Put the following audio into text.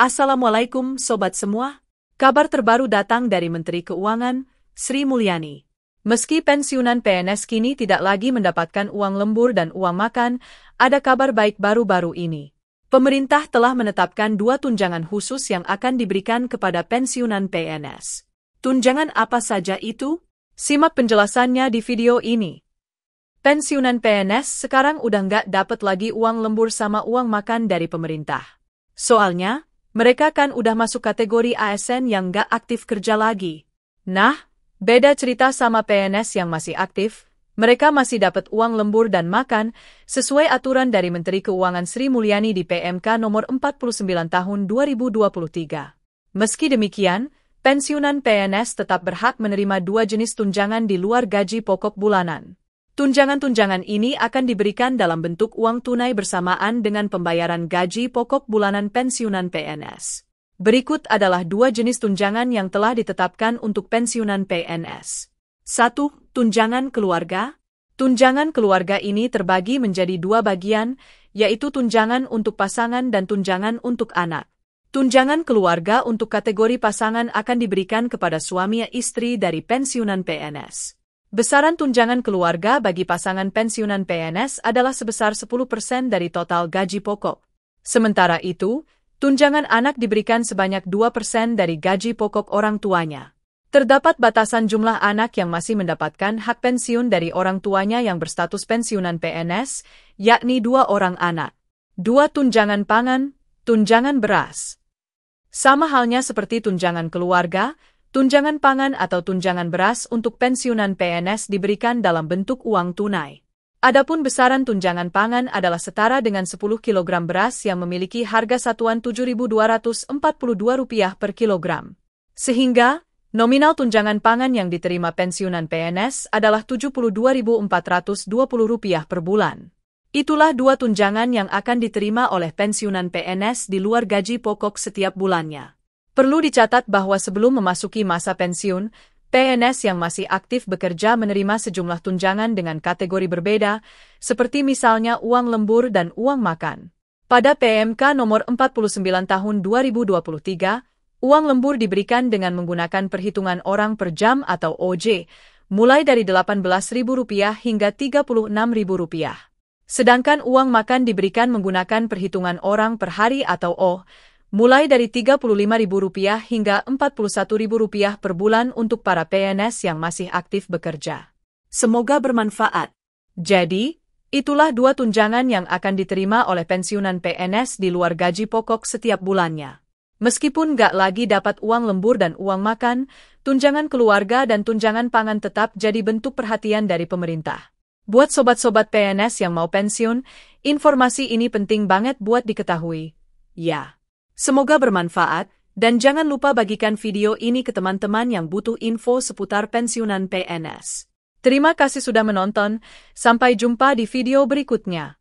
Assalamualaikum sobat semua. Kabar terbaru datang dari Menteri Keuangan, Sri Mulyani. Meski pensiunan PNS kini tidak lagi mendapatkan uang lembur dan uang makan, ada kabar baik baru-baru ini. Pemerintah telah menetapkan dua tunjangan khusus yang akan diberikan kepada pensiunan PNS. Tunjangan apa saja itu? Simak penjelasannya di video ini. Pensiunan PNS sekarang udah nggak dapat lagi uang lembur sama uang makan dari pemerintah. Soalnya, mereka kan udah masuk kategori ASN yang gak aktif kerja lagi. Nah, beda cerita sama PNS yang masih aktif, mereka masih dapat uang lembur dan makan, sesuai aturan dari Menteri Keuangan Sri Mulyani di PMK nomor 49 tahun 2023. Meski demikian, pensiunan PNS tetap berhak menerima dua jenis tunjangan di luar gaji pokok bulanan. Tunjangan-tunjangan ini akan diberikan dalam bentuk uang tunai bersamaan dengan pembayaran gaji pokok bulanan pensiunan PNS. Berikut adalah dua jenis tunjangan yang telah ditetapkan untuk pensiunan PNS. 1. Tunjangan keluarga. Tunjangan keluarga ini terbagi menjadi dua bagian, yaitu tunjangan untuk pasangan dan tunjangan untuk anak. Tunjangan keluarga untuk kategori pasangan akan diberikan kepada suami istri dari pensiunan PNS. Besaran tunjangan keluarga bagi pasangan pensiunan PNS adalah sebesar 10% dari total gaji pokok. Sementara itu, tunjangan anak diberikan sebanyak 2% dari gaji pokok orang tuanya. Terdapat batasan jumlah anak yang masih mendapatkan hak pensiun dari orang tuanya yang berstatus pensiunan PNS, yakni dua orang anak. Dua tunjangan pangan, tunjangan beras. Sama halnya seperti tunjangan keluarga, Tunjangan pangan atau tunjangan beras untuk pensiunan PNS diberikan dalam bentuk uang tunai. Adapun besaran tunjangan pangan adalah setara dengan 10 kg beras yang memiliki harga satuan Rp7.242 per kilogram. Sehingga, nominal tunjangan pangan yang diterima pensiunan PNS adalah Rp72.420 per bulan. Itulah dua tunjangan yang akan diterima oleh pensiunan PNS di luar gaji pokok setiap bulannya. Perlu dicatat bahwa sebelum memasuki masa pensiun, PNS yang masih aktif bekerja menerima sejumlah tunjangan dengan kategori berbeda, seperti misalnya uang lembur dan uang makan. Pada PMK nomor 49 tahun 2023, uang lembur diberikan dengan menggunakan perhitungan orang per jam atau OJ, mulai dari Rp18.000 hingga Rp36.000. Sedangkan uang makan diberikan menggunakan perhitungan orang per hari atau O, mulai dari Rp35.000 hingga Rp41.000 per bulan untuk para PNS yang masih aktif bekerja. Semoga bermanfaat. Jadi, itulah dua tunjangan yang akan diterima oleh pensiunan PNS di luar gaji pokok setiap bulannya. Meskipun gak lagi dapat uang lembur dan uang makan, tunjangan keluarga dan tunjangan pangan tetap jadi bentuk perhatian dari pemerintah. Buat sobat-sobat PNS yang mau pensiun, informasi ini penting banget buat diketahui. Ya. Semoga bermanfaat, dan jangan lupa bagikan video ini ke teman-teman yang butuh info seputar pensiunan PNS. Terima kasih sudah menonton, sampai jumpa di video berikutnya.